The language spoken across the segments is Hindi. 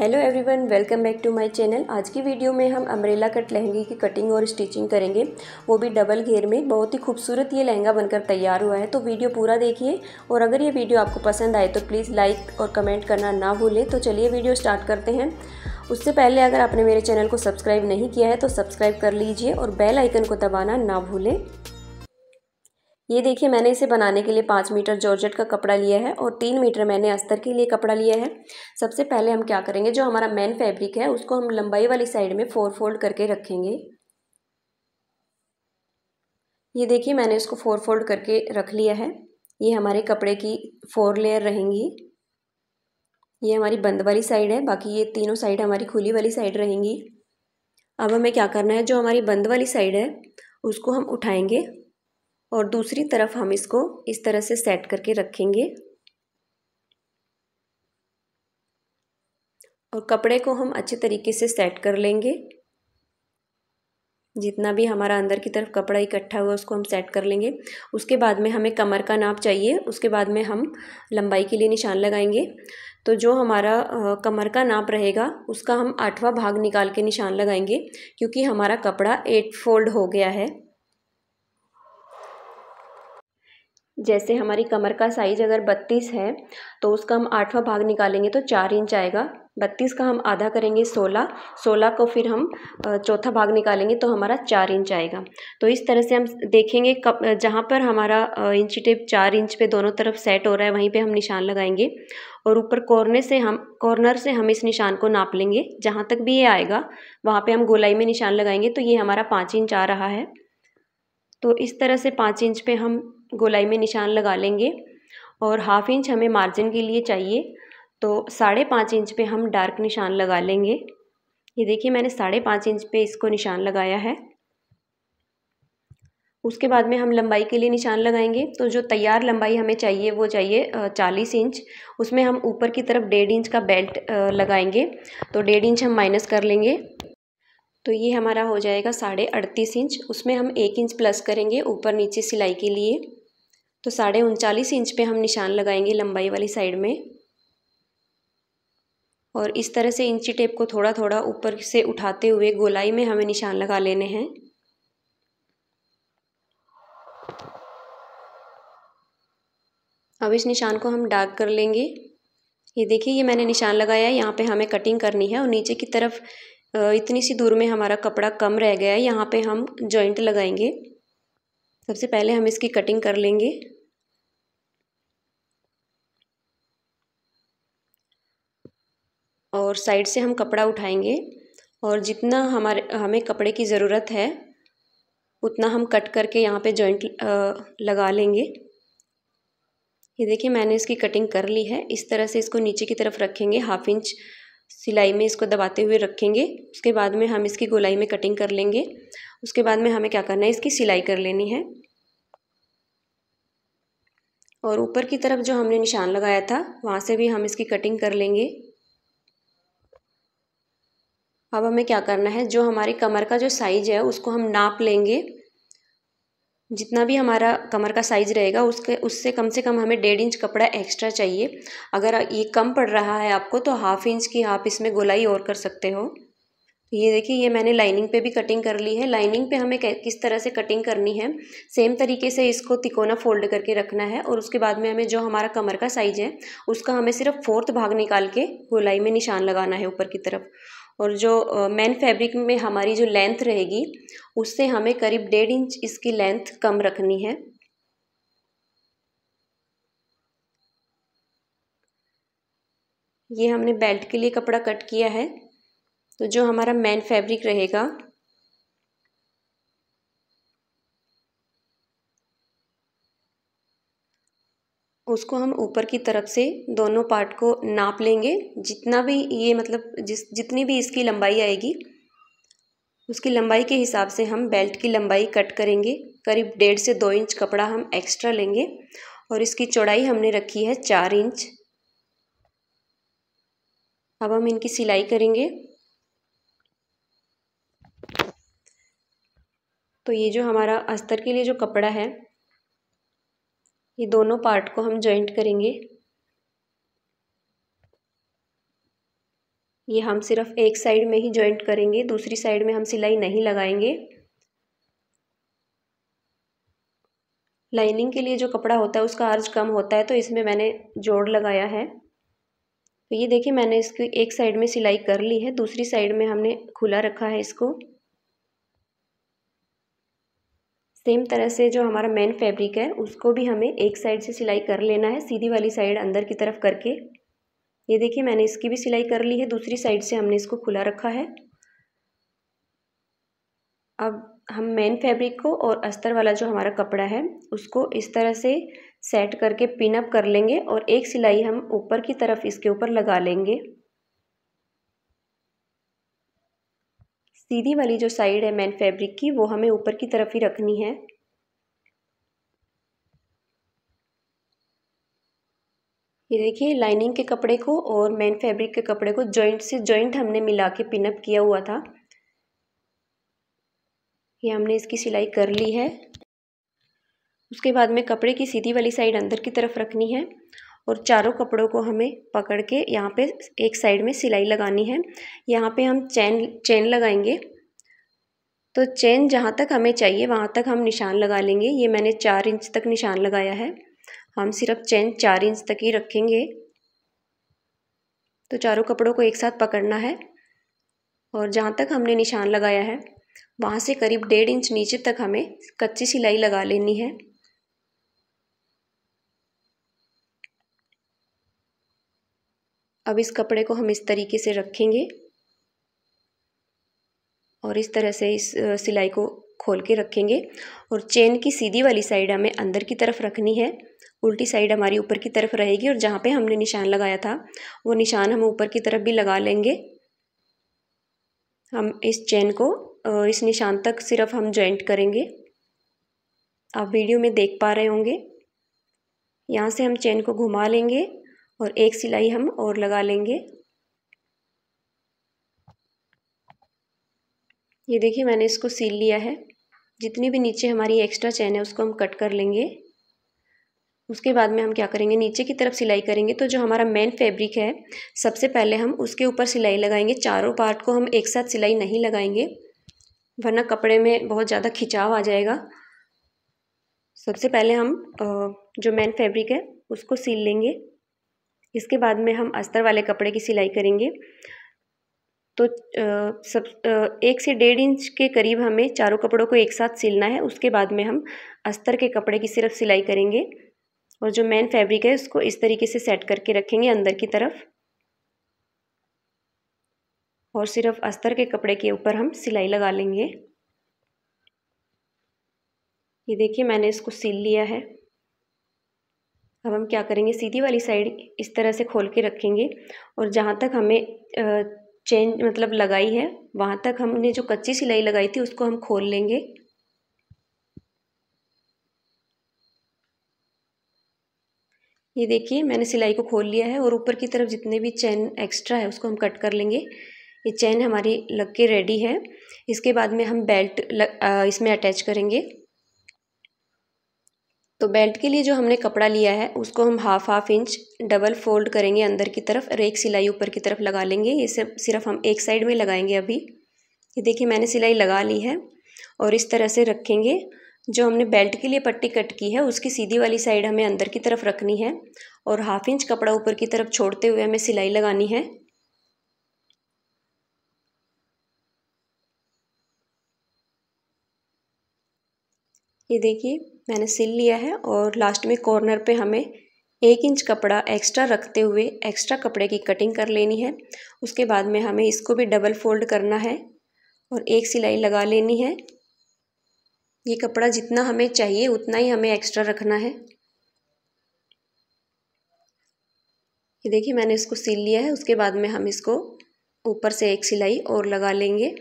hello everyone welcome back to my channel आज की वीडियो में हम अम्ब्रेला कट लहंगे की कटिंग और स्टिचिंग करेंगे वो भी डबल घेर में बहुत ही खूबसूरत ये लहंगा बनकर तैयार हुआ है तो वीडियो पूरा देखिए और अगर ये वीडियो आपको पसंद आए तो प्लीज़ लाइक और कमेंट करना ना भूलें तो चलिए वीडियो स्टार्ट करते हैं उससे पहले अगर आपने मेरे चैनल को सब्सक्राइब नहीं किया है तो सब्सक्राइब कर लीजिए और बेल आइकन को दबाना ना भूलें ये देखिए मैंने इसे बनाने के लिए पाँच मीटर जॉर्जेट का कपड़ा लिया है और तीन मीटर मैंने अस्तर के लिए कपड़ा लिया है सबसे पहले हम क्या करेंगे जो हमारा मेन फैब्रिक है उसको हम लंबाई वाली साइड में फोर फोल्ड करके रखेंगे ये देखिए मैंने इसको फोर फोल्ड करके रख लिया है ये हमारे कपड़े की फोर लेयर रहेंगी ये हमारी बंद वाली साइड है बाकी ये तीनों साइड हमारी खुली वाली साइड रहेंगी अब हमें क्या करना है जो हमारी बंद वाली साइड है उसको हम उठाएंगे और दूसरी तरफ हम इसको इस तरह से सेट करके रखेंगे और कपड़े को हम अच्छे तरीके से सेट कर लेंगे जितना भी हमारा अंदर की तरफ कपड़ा इकट्ठा हुआ उसको हम सेट कर लेंगे उसके बाद में हमें कमर का नाप चाहिए उसके बाद में हम लंबाई के लिए निशान लगाएंगे तो जो हमारा कमर का नाप रहेगा उसका हम आठवां भाग निकाल के निशान लगाएंगे क्योंकि हमारा कपड़ा एट फोल्ड हो गया है जैसे हमारी कमर का साइज़ अगर बत्तीस है तो उसका हम आठवां भाग निकालेंगे तो चार इंच आएगा बत्तीस का हम आधा करेंगे सोलह सोलह को फिर हम चौथा भाग निकालेंगे तो हमारा चार इंच आएगा तो इस तरह से हम देखेंगे कब जहाँ पर हमारा इंची टेप चार इंच पे दोनों तरफ सेट हो रहा है वहीं पे हम निशान लगाएंगे और ऊपर कॉर्नर से हम कॉर्नर से हम इस निशान को नाप लेंगे जहाँ तक भी ये आएगा वहाँ पर हम गोलाई में निशान लगाएंगे तो ये हमारा पाँच इंच आ रहा है तो इस तरह से पाँच इंच पर हम गोलाई में निशान लगा लेंगे और हाफ़ इंच हमें मार्जिन के लिए चाहिए तो साढ़े पाँच इंच पे हम डार्क निशान लगा लेंगे ये देखिए मैंने साढ़े पाँच इंच पे इसको निशान लगाया है उसके बाद में हम लंबाई के लिए निशान लगाएंगे तो जो तैयार लंबाई हमें चाहिए वो चाहिए चालीस इंच उसमें हम ऊपर की तरफ डेढ़ इंच का बेल्ट लगाएंगे तो डेढ़ इंच हम माइनस कर लेंगे तो ये हमारा हो जाएगा साढ़े अड़तीस इंच उसमें हम एक इंच प्लस करेंगे ऊपर नीचे सिलाई के लिए तो साढ़े उनचालीस इंच पे हम निशान लगाएंगे लंबाई वाली साइड में और इस तरह से इंची टेप को थोड़ा थोड़ा ऊपर से उठाते हुए गोलाई में हमें निशान लगा लेने हैं अब इस निशान को हम डार्क कर लेंगे ये देखिए ये मैंने निशान लगाया है यहाँ पे हमें कटिंग करनी है और नीचे की तरफ इतनी सी दूर में हमारा कपड़ा कम रह गया है यहाँ पे हम जॉइंट लगाएंगे सबसे पहले हम इसकी कटिंग कर लेंगे और साइड से हम कपड़ा उठाएंगे और जितना हमारे हमें कपड़े की ज़रूरत है उतना हम कट करके यहाँ पे जॉइंट लगा लेंगे ये देखिए मैंने इसकी कटिंग कर ली है इस तरह से इसको नीचे की तरफ रखेंगे हाफ इंच सिलाई में इसको दबाते हुए रखेंगे उसके बाद में हम इसकी गोलाई में कटिंग कर लेंगे उसके बाद में हमें क्या करना है इसकी सिलाई कर लेनी है और ऊपर की तरफ जो हमने निशान लगाया था वहाँ से भी हम इसकी कटिंग कर लेंगे अब हमें क्या करना है जो हमारे कमर का जो साइज है उसको हम नाप लेंगे जितना भी हमारा कमर का साइज रहेगा उसके उससे कम से कम हमें डेढ़ इंच कपड़ा एक्स्ट्रा चाहिए अगर ये कम पड़ रहा है आपको तो हाफ इंच की आप इसमें गोलाई और कर सकते हो ये देखिए ये मैंने लाइनिंग पे भी कटिंग कर ली है लाइनिंग पे हमें किस तरह से कटिंग करनी है सेम तरीके से इसको तिकोना फोल्ड करके रखना है और उसके बाद में हमें जो हमारा कमर का साइज है उसका हमें सिर्फ फोर्थ भाग निकाल के गोलाई में निशान लगाना है ऊपर की तरफ और जो मेन फैब्रिक में हमारी जो लेंथ रहेगी उससे हमें करीब डेढ़ इंच इसकी लेंथ कम रखनी है ये हमने बेल्ट के लिए कपड़ा कट किया है तो जो हमारा मेन फैब्रिक रहेगा उसको हम ऊपर की तरफ से दोनों पार्ट को नाप लेंगे जितना भी ये मतलब जिस जितनी भी इसकी लंबाई आएगी उसकी लंबाई के हिसाब से हम बेल्ट की लंबाई कट करेंगे करीब डेढ़ से दो इंच कपड़ा हम एक्स्ट्रा लेंगे और इसकी चौड़ाई हमने रखी है चार इंच अब हम इनकी सिलाई करेंगे तो ये जो हमारा अस्तर के लिए जो कपड़ा है ये दोनों पार्ट को हम जॉइंट करेंगे ये हम सिर्फ एक साइड में ही जॉइंट करेंगे दूसरी साइड में हम सिलाई नहीं लगाएंगे लाइनिंग के लिए जो कपड़ा होता है उसका अर्ज कम होता है तो इसमें मैंने जोड़ लगाया है तो ये देखिए मैंने इसकी एक साइड में सिलाई कर ली है दूसरी साइड में हमने खुला रखा है इसको सेम तरह से जो हमारा मेन फैब्रिक है उसको भी हमें एक साइड से सिलाई कर लेना है सीधी वाली साइड अंदर की तरफ करके ये देखिए मैंने इसकी भी सिलाई कर ली है दूसरी साइड से हमने इसको खुला रखा है अब हम मेन फैब्रिक को और अस्तर वाला जो हमारा कपड़ा है उसको इस तरह से सेट करके पिनअप कर लेंगे और एक सिलाई हम ऊपर की तरफ इसके ऊपर लगा लेंगे सीधी वाली जो साइड है मेन फैब्रिक की वो हमें ऊपर की तरफ ही रखनी है ये देखिए लाइनिंग के कपड़े को और मेन फैब्रिक के कपड़े को जॉइंट से जॉइंट हमने मिला के पिनअप किया हुआ था ये हमने इसकी सिलाई कर ली है उसके बाद में कपड़े की सीधी वाली साइड अंदर की तरफ रखनी है और चारों कपड़ों को हमें पकड़ के यहाँ पे एक साइड में सिलाई लगानी है यहाँ पे हम चैन चैन लगाएंगे तो चैन जहाँ तक हमें चाहिए वहाँ तक हम निशान लगा लेंगे ये मैंने चार इंच तक निशान लगाया है हम सिर्फ चैन चार इंच तक ही रखेंगे तो चारों कपड़ों को एक साथ पकड़ना है और जहाँ तक हमने निशान लगाया है वहाँ से करीब डेढ़ इंच नीचे तक हमें कच्ची सिलाई लगा लेनी है अब इस कपड़े को हम इस तरीके से रखेंगे और इस तरह से इस सिलाई को खोल के रखेंगे और चेन की सीधी वाली साइड हमें अंदर की तरफ रखनी है उल्टी साइड हमारी ऊपर की तरफ रहेगी और जहाँ पे हमने निशान लगाया था वो निशान हम ऊपर की तरफ भी लगा लेंगे हम इस चेन को इस निशान तक सिर्फ हम जॉइंट करेंगे आप वीडियो में देख पा रहे होंगे यहाँ से हम चेन को घुमा लेंगे और एक सिलाई हम और लगा लेंगे ये देखिए मैंने इसको सील लिया है जितनी भी नीचे हमारी एक्स्ट्रा चैन है उसको हम कट कर लेंगे उसके बाद में हम क्या करेंगे नीचे की तरफ सिलाई करेंगे तो जो हमारा मेन फैब्रिक है सबसे पहले हम उसके ऊपर सिलाई लगाएंगे चारों पार्ट को हम एक साथ सिलाई नहीं लगाएंगे वरना कपड़े में बहुत ज़्यादा खिंचाव आ जाएगा सबसे पहले हम जो मेन फैब्रिक है उसको सील लेंगे इसके बाद में हम अस्तर वाले कपड़े की सिलाई करेंगे तो सब एक से डेढ़ इंच के करीब हमें चारों कपड़ों को एक साथ सिलना है उसके बाद में हम अस्तर के कपड़े की सिर्फ सिलाई करेंगे और जो मेन फैब्रिक है उसको इस तरीके से सेट करके रखेंगे अंदर की तरफ और सिर्फ अस्तर के कपड़े के ऊपर हम सिलाई लगा लेंगे ये देखिए मैंने इसको सिल लिया है अब हम क्या करेंगे सीधी वाली साइड इस तरह से खोल के रखेंगे और जहाँ तक हमें चेन मतलब लगाई है वहाँ तक हमने जो कच्ची सिलाई लगाई थी उसको हम खोल लेंगे ये देखिए मैंने सिलाई को खोल लिया है और ऊपर की तरफ जितने भी चेन एक्स्ट्रा है उसको हम कट कर लेंगे ये चैन हमारी लग के रेडी है इसके बाद में हम बेल्ट लग, आ, इसमें अटैच करेंगे तो बेल्ट के लिए जो हमने कपड़ा लिया है उसको हम half half inch double fold करेंगे अंदर की तरफ और एक सिलाई ऊपर की तरफ लगा लेंगे ये सब सिर्फ हम एक साइड में लगाएंगे अभी ये देखिए मैंने सिलाई लगा ली है और इस तरह से रखेंगे जो हमने बेल्ट के लिए पट्टी कट की है उसकी सीधी वाली साइड हमें अंदर की तरफ रखनी है और हाफ इंच कपड़ा ऊपर की तरफ छोड़ते हुए हमें सिलाई लगानी है ये देखिए मैंने सिल लिया है और लास्ट में कॉर्नर पे हमें एक इंच कपड़ा एक्स्ट्रा रखते हुए एक्स्ट्रा कपड़े की कटिंग कर लेनी है उसके बाद में हमें इसको भी डबल फोल्ड करना है और एक सिलाई लगा लेनी है ये कपड़ा जितना हमें चाहिए उतना ही हमें एक्स्ट्रा रखना है ये देखिए मैंने इसको सिल लिया है उसके बाद में हम इसको ऊपर से एक सिलाई और लगा लेंगे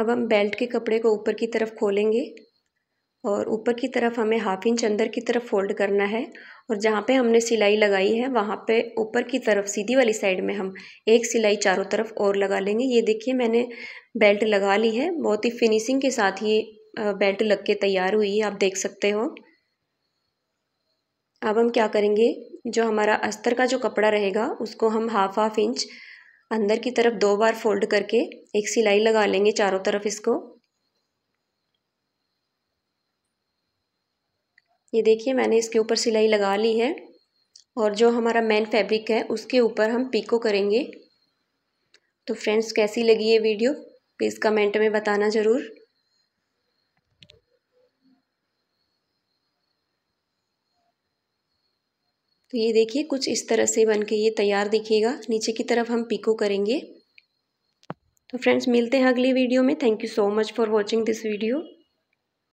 अब हम बेल्ट के कपड़े को ऊपर की तरफ खोलेंगे और ऊपर की तरफ हमें हाफ इंच अंदर की तरफ फोल्ड करना है और जहाँ पे हमने सिलाई लगाई है वहाँ पे ऊपर की तरफ सीधी वाली साइड में हम एक सिलाई चारों तरफ और लगा लेंगे ये देखिए मैंने बेल्ट लगा ली है बहुत ही फिनिशिंग के साथ ही बेल्ट लग के तैयार हुई है आप देख सकते हो अब हम क्या करेंगे जो हमारा अस्तर का जो कपड़ा रहेगा उसको हम हाफ हाफ इंच अंदर की तरफ दो बार फोल्ड करके एक सिलाई लगा लेंगे चारों तरफ इसको ये देखिए मैंने इसके ऊपर सिलाई लगा ली है और जो हमारा मेन फैब्रिक है उसके ऊपर हम पीको करेंगे तो फ्रेंड्स कैसी लगी ये वीडियो प्लीज़ कमेंट में बताना ज़रूर तो ये देखिए कुछ इस तरह से बन के ये तैयार दिखेगा नीचे की तरफ हम पिको करेंगे तो फ्रेंड्स मिलते हैं अगली वीडियो में thank you so much for watching this video